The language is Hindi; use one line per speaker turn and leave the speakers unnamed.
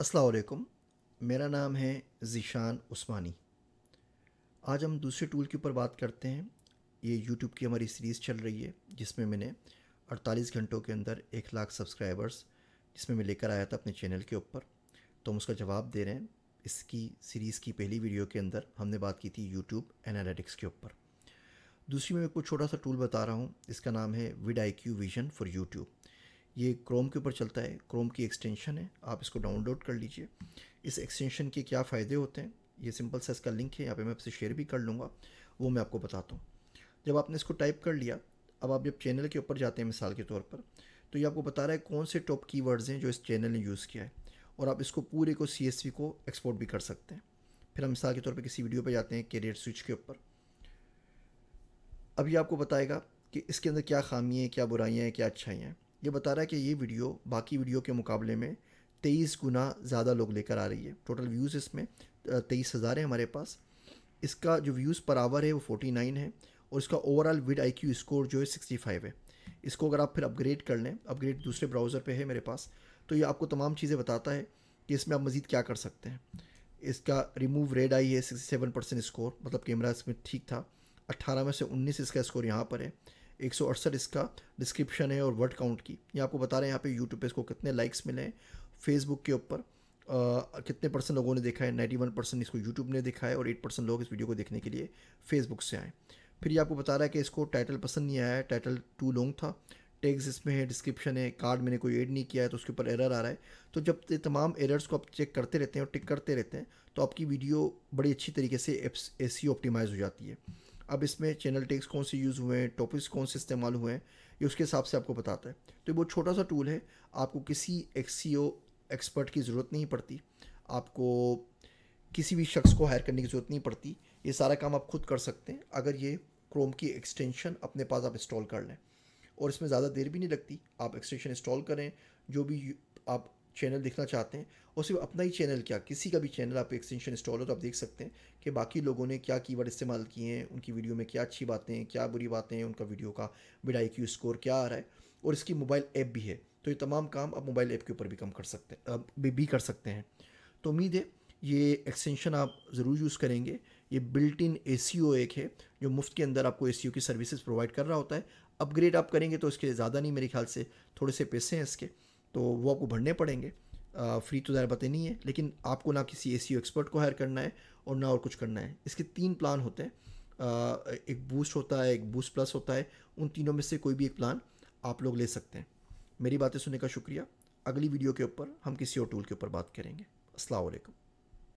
असलकुम मेरा नाम है ज़ीशान उस्मानी आज हम दूसरे टूल के ऊपर बात करते हैं ये यूट्यूब की हमारी सीरीज़ चल रही है जिसमें मैंने 48 घंटों के अंदर एक लाख सब्सक्राइबर्स जिसमें मैं लेकर आया था अपने चैनल के ऊपर तो हम उसका जवाब दे रहे हैं इसकी सीरीज़ की पहली वीडियो के अंदर हमने बात की थी यूट्यूब एनालिटिक्स के ऊपर दूसरी में मैं कुछ छोटा सा टूल बता रहा हूँ इसका नाम है vidIQ vision for YouTube ये क्रोम के ऊपर चलता है क्रोम की एक्सटेंशन है आप इसको डाउनलोड कर लीजिए इस एक्सटेंशन के क्या फ़ायदे होते हैं ये सिंपल सा इसका लिंक है यहाँ पे मैं आपसे शेयर भी कर लूँगा वो मैं आपको बताता हूँ जब आपने इसको टाइप कर लिया अब आप जब चैनल के ऊपर जाते हैं मिसाल के तौर पर तो ये आपको बता रहा है कौन से टॉप की हैं जो इस चैनल ने यूज़ किया है और आप इसको पूरे को सी को एक्सपोर्ट भी कर सकते हैं फिर हम मिसाल के तौर पर किसी वीडियो पर जाते हैं कैरियर स्विच के ऊपर अब ये आपको बताएगा कि इसके अंदर क्या खामियाँ हैं क्या बुराइयाँ हैं क्या अच्छाइयाँ हैं ये बता रहा है कि ये वीडियो बाकी वीडियो के मुकाबले में तेईस गुना ज़्यादा लोग लेकर आ रही है टोटल व्यूज़ इसमें तेईस हज़ार है हमारे पास इसका जो व्यूज़ पर आवर है वो फोर्टी नाइन है और इसका overall vidIQ score जो है सिक्सटी फाइव है इसको अगर आप फिर अपग्रेड कर लें अपग्रेड दूसरे ब्राउज़र पे है मेरे पास तो ये आपको तमाम चीज़ें बताता है कि इसमें आप मज़ीद क्या कर सकते हैं इसका रिमूव रेड आई है सिक्सटी सेवन परसेंट स्कोर मतलब कैमरा इसमें ठीक था अट्ठारह में से उन्नीस इसका स्कोर यहाँ पर है एक इसका डिस्क्रिप्शन है और वर्ड काउंट की ये आपको बता रहे हैं यहाँ पे यूट्यूब पे इसको कितने लाइक्स मिले हैं फेसबुक के ऊपर कितने परसेंट लोगों ने देखा है नाइन्टी वन परसेंट इसको यूट्यूब ने देखा है और एट परसेंट लोग इस वीडियो को देखने के लिए फेसबुक से आए फिर ये आपको बता रहा है कि इसको टाइटल पसंद नहीं आया है टाइटल टू लॉन्ग था टेक्स इसमें है डिस्क्रिप्शन है कार्ड मैंने कोई ऐड नहीं किया है तो उसके ऊपर एरर आ रहा है तो जब ये तमाम एरर्स को आप चेक करते रहते हैं और टिक करते रहते हैं तो आपकी वीडियो बड़ी अच्छी तरीके से एस सी ऑप्टिमाइज़ हो जाती है अब इसमें चैनल टेक्स कौन से यूज़ हुए हैं टॉपिक्स कौन से इस्तेमाल हुए हैं ये उसके हिसाब से आपको बताता है तो ये बहुत छोटा सा टूल है आपको किसी एक्स एक्सपर्ट की ज़रूरत नहीं पड़ती आपको किसी भी शख्स को हायर करने की ज़रूरत नहीं पड़ती ये सारा काम आप खुद कर सकते हैं अगर ये क्रोम की एक्सटेंशन अपने पास आप इंस्टॉल कर लें और इसमें ज़्यादा देर भी नहीं लगती आप एक्सटेंशन इंस्टॉल करें जो भी आप चैनल देखना चाहते हैं और सिर्फ अपना ही चैनल क्या किसी का भी चैनल आप एक्सटेंशन इंस्टॉल हो तो आप देख सकते हैं कि बाकी लोगों ने क्या कीवर्ड इस्तेमाल किए हैं उनकी वीडियो में क्या अच्छी बातें हैं क्या बुरी बातें हैं उनका वीडियो का बिड़ाई क्यू स्कोर क्या आ रहा है और इसकी मोबाइल ऐप भी है तो ये तमाम काम आप मोबाइल ऐप के ऊपर भी कम कर सकते हैं भी कर सकते हैं तो उम्मीद है ये एक्सटेंशन आप ज़रूर यूज़ करेंगे ये बिल्ट इन ए एक है जो मुफ्त के अंदर आपको ए e की सर्विसेज प्रोवाइड कर रहा होता है अपग्रेड आप करेंगे तो इसके ज़्यादा नहीं मेरे ख्याल से थोड़े से पैसे हैं इसके तो वो आपको भरने पड़ेंगे फ्री तो ज़्यादा पता नहीं है लेकिन आपको ना किसी ए एक्सपर्ट को हायर करना है और ना और कुछ करना है इसके तीन प्लान होते हैं एक बूस्ट होता है एक बूस्ट प्लस होता है उन तीनों में से कोई भी एक प्लान आप लोग ले सकते हैं मेरी बातें सुनने का शुक्रिया अगली वीडियो के ऊपर हम किसी और टूल के ऊपर बात करेंगे असलकम